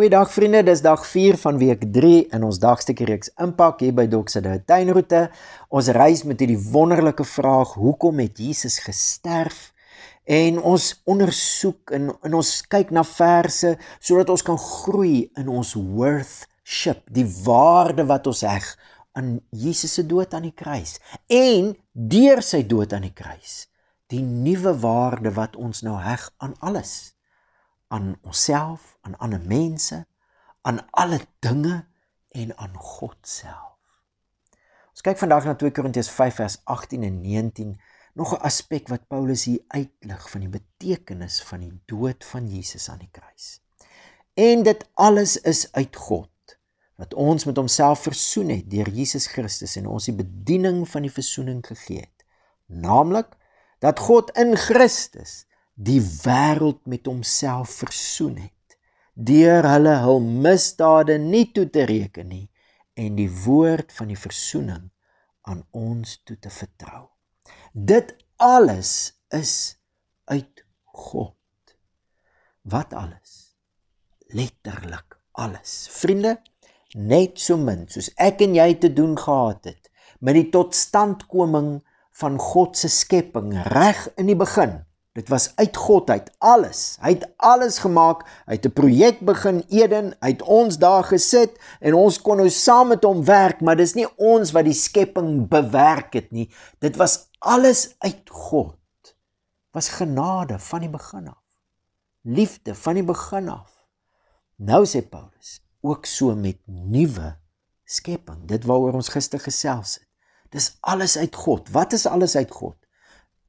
Goeiedag vriende, dis dag 4 van week 3 in ons dagstukkie reeks Impak hier by Doxide Tuinroete. Ons reis met hierdie wonderlike vraag: Hoekom het Jesus gesterf? En ons ondersoek en, en ons kyk na verse sodat ons kan groei in ons worthship, die waarde wat ons heg aan Jesus se dood aan die kruis en deur sy dood aan die kruis, die nuwe waarde wat ons nou heg aan alles aan onsself, aan ander mense, aan alle dinge en aan God self. Ons kyk vandag na 2 Korintiërs 5 vers 18 en 19, nog 'n aspek wat Paulus hier uitlig van die betekenis van die dood van Jesus aan die kruis. En dit alles is uit God wat ons met homself versoen het deur Jesus Christus en ons die bediening van die versoening gegee het, naamlik dat God in Christus die wêreld met homself versoen het deur hulle hul misdade nie toe te reken nie en die woord van die versoening aan ons toe te vertrou dit alles is uit God wat alles letterlik alles vriende net so min soos ek en jy te doen gehad het met die totstandkoming van God se skepping reg in die begin Dit was uit God uit alles. Hy het alles gemaak. Hy het 'n projek begin Eden. Hy het ons daar gesit en ons kon nou saam met hom werk, maar dis nie ons wat die skepping bewerk het nie. Dit was alles uit God. Was genade van die begin af. Liefde van die begin af. Nou sê Paulus, ook so met nuwe skepping. Dit waaroor ons gister gesels het. Dis alles uit God. Wat is alles uit God?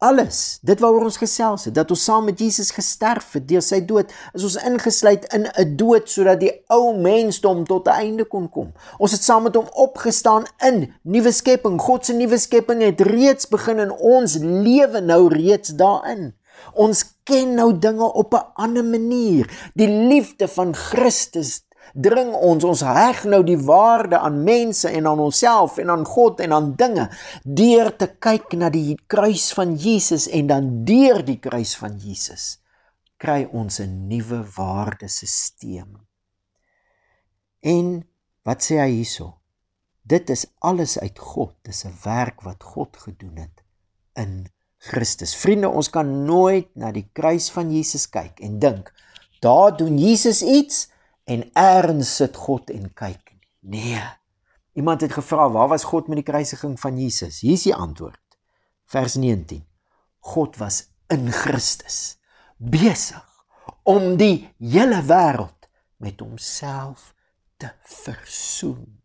alles, dit waaroor ons gesels het, dat ons saam met Jesus gesterf het deur sy dood, is ons ingesluit in 'n dood sodat die ou mensdom tot 'n einde kon kom. Ons het saam met hom opgestaan in nuwe skepping. God se nuwe skepping het reeds begin in ons lewe nou reeds daarin. Ons ken nou dinge op 'n ander manier. Die liefde van Christus dring ons ons reg nou die waarde aan mense en aan onsself en aan God en aan dinge deur te kyk na die kruis van Jesus en dan deur die kruis van Jesus kry ons 'n nuwe waardesisteem. En wat sê hy hierso? Dit is alles uit God, dis 'n werk wat God gedoen het in Christus. Vriende, ons kan nooit na die kruis van Jesus kyk en dink, daar doen Jesus iets en erns sit God en kyk nie. Nee. Iemand het gevra, "Waar was God met die kruisiging van Jesus?" Hier is die antwoord. Vers 19. God was in Christus besig om die hele wêreld met homself te versoen.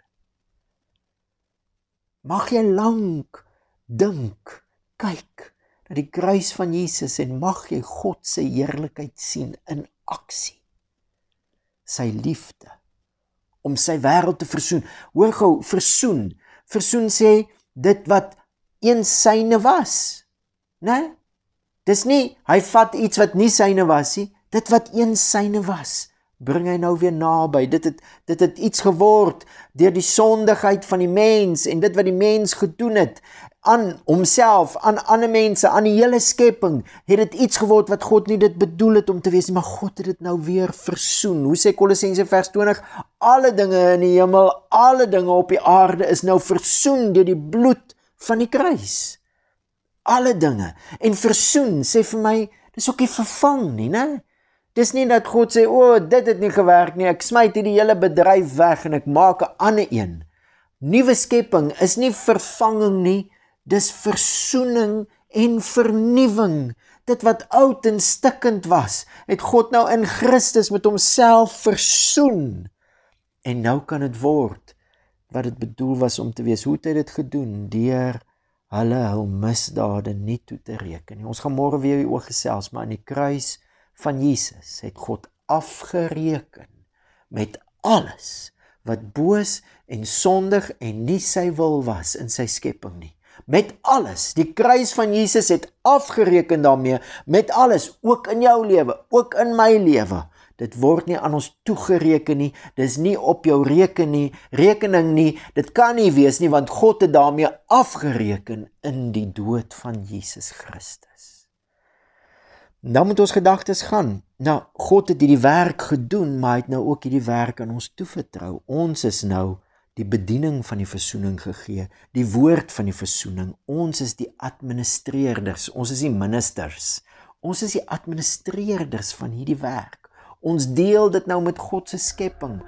Mag jy lank dink, kyk na die kruis van Jesus en mag jy God se heerlikheid sien in aksie sy liefde om sy wêreld te versoen. Hoor gou, versoen. Versoen sê dit wat eens syne was. Né? Dis nie hy vat iets wat nie syne was nie, dit wat eens syne was bring hy nou weer naby. Dit het dit het iets geword deur die sondigheid van die mens en dit wat die mens gedoen het aan homself, aan ander mense, aan die hele skepping, het dit iets geword wat God nie dit bedoel het om te wees nie, maar God het dit nou weer versoen. Hoe sê Kolossense vers 20, alle dinge in die hemel, alle dinge op die aarde is nou versoen deur die bloed van die kruis. Alle dinge. En versoen sê vir my, dis ook nie vervang nie, né? Dis nie dat God sê o, oh, dit het nie gewerk nie. Ek smyt hierdie hele bedryf weg en ek maak 'n ander een. Nuwe skepping is nie vervanging nie, dis versoening en vernuwing. Dit wat oud en stikkend was, het God nou in Christus met homself versoen. En nou kan dit word wat dit bedoel was om te wees. Hoe het hy dit gedoen? Deur hulle hul misdade nie toe te reken nie. Ons gaan môre weer oor gesels, maar aan die kruis van Jesus het God afgereken met alles wat boos en sondig en nie sy wil was in sy skepping nie. Met alles, die kruis van Jesus het afgereken daarmee met alles, ook in jou lewe, ook in my lewe. Dit word nie aan ons toegereken nie. Dis nie op jou rekening nie, rekening nie. Dit kan nie wees nie want God het daarmee afgereken in die dood van Jesus Christus. Nou moet ons gedagtes gaan. Nou God het hierdie werk gedoen, maar hy het nou ook hierdie werk aan ons toevertrou. Ons is nou die bediening van die versoening gegee, die woord van die versoening. Ons is die administreerders, ons is die ministers. Ons is die administreerders van hierdie werk. Ons deel dit nou met God se skepping.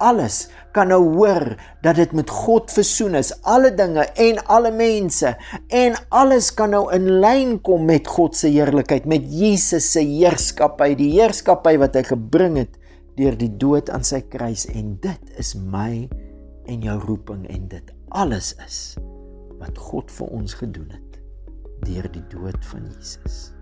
Alles kan nou hoor dat dit met God versoen is. Alle dinge en alle mense en alles kan nou in lyn kom met God se heerlikheid, met Jesus se heerskappy, die heerskappy wat hy gebring het deur die dood aan sy kruis en dit is my en jou roeping en dit alles is wat God vir ons gedoen het deur die dood van Jesus.